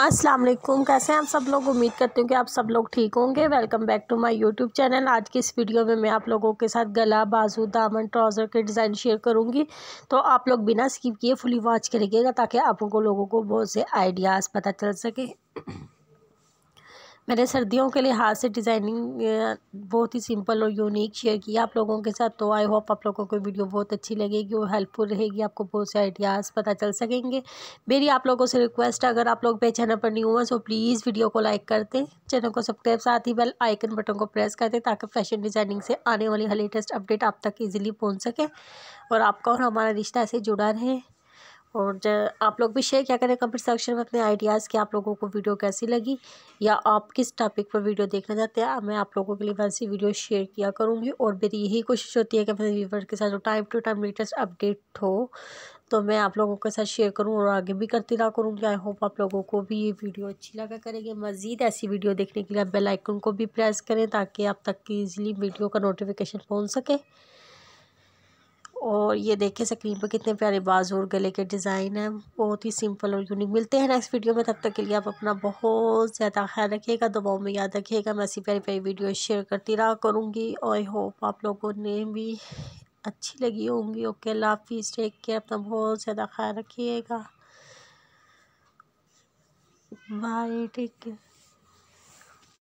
अस्सलाम वालेकुम कैसे हैं आप सब लोग उम्मीद करती हूँ कि आप सब लोग ठीक होंगे welcome back to my YouTube channel आज की इस वीडियो में मैं आप लोगों के साथ गला बाजू दामन ट्राउज़र के डिज़ाइन शेयर करूँगी तो आप लोग बिना स्किप किए फुली वॉच करिएगा ताकि आप लोगों को बहुत से आइडियाज़ पता चल सके मैंने सर्दियों के लिए हाथ से डिज़ाइनिंग बहुत ही सिंपल और यूनिक शेयर किया आप लोगों के साथ तो आई होप आप लोगों को वीडियो बहुत अच्छी लगेगी और हेल्पफुल रहेगी आपको बहुत से आइडियाज़ पता चल सकेंगे मेरी आप लोगों से रिक्वेस्ट है अगर आप लोग मेरे चैनल पर न्यू हैं तो प्लीज़ वीडियो को लाइक कर दें चैनल को सब्सक्राइब साथ ही बेल आइकन बटन को प्रेस कर दें ताकि फैशन डिज़ाइनिंग से आने वाली लेटेस्ट अपडेट आप तक ईजिली पहुँच सके और आपका और हमारा रिश्ता ऐसे जुड़ा रहे और आप लोग भी शेयर क्या करें कमेंट सेक्शन में अपने आइडियाज़ कि आप लोगों को वीडियो कैसी लगी या आप किस टॉपिक पर वीडियो देखना चाहते हैं मैं आप लोगों के लिए वैसी वीडियो शेयर किया करूँगी और मेरी यही कोशिश होती है कि मेरे व्यूवर के साथ जो time to time latest update हो तो मैं आप लोगों के साथ शेयर करूँ और आगे भी करती रहा करूँगी आई होप आप लोगों को भी ये वीडियो अच्छी लगा करेंगे मज़ीद ऐसी वीडियो देखने के लिए आप बेलाइकन को भी प्रेस करें ताकि आप तक की ईज़िली वीडियो का नोटिफिकेशन पहुँच सके और ये देखे स्क्रीन पर कितने प्यारे बाजू और गले के डिज़ाइन हैं बहुत ही सिंपल और यूनिक मिलते हैं नेक्स्ट वीडियो में तब तक के लिए आप अपना बहुत ज़्यादा ख्याल रखिएगा दबाव में याद रखिएगा मैं ऐसी प्यारी प्यारी वीडियो शेयर करती रहा करूँगी और आई होप आप लोगों ने भी अच्छी लगी होंगी ओके लाफिज़ टेक केयर अपना बहुत ज़्यादा ख्याल रखिएगा बाय टेक केयर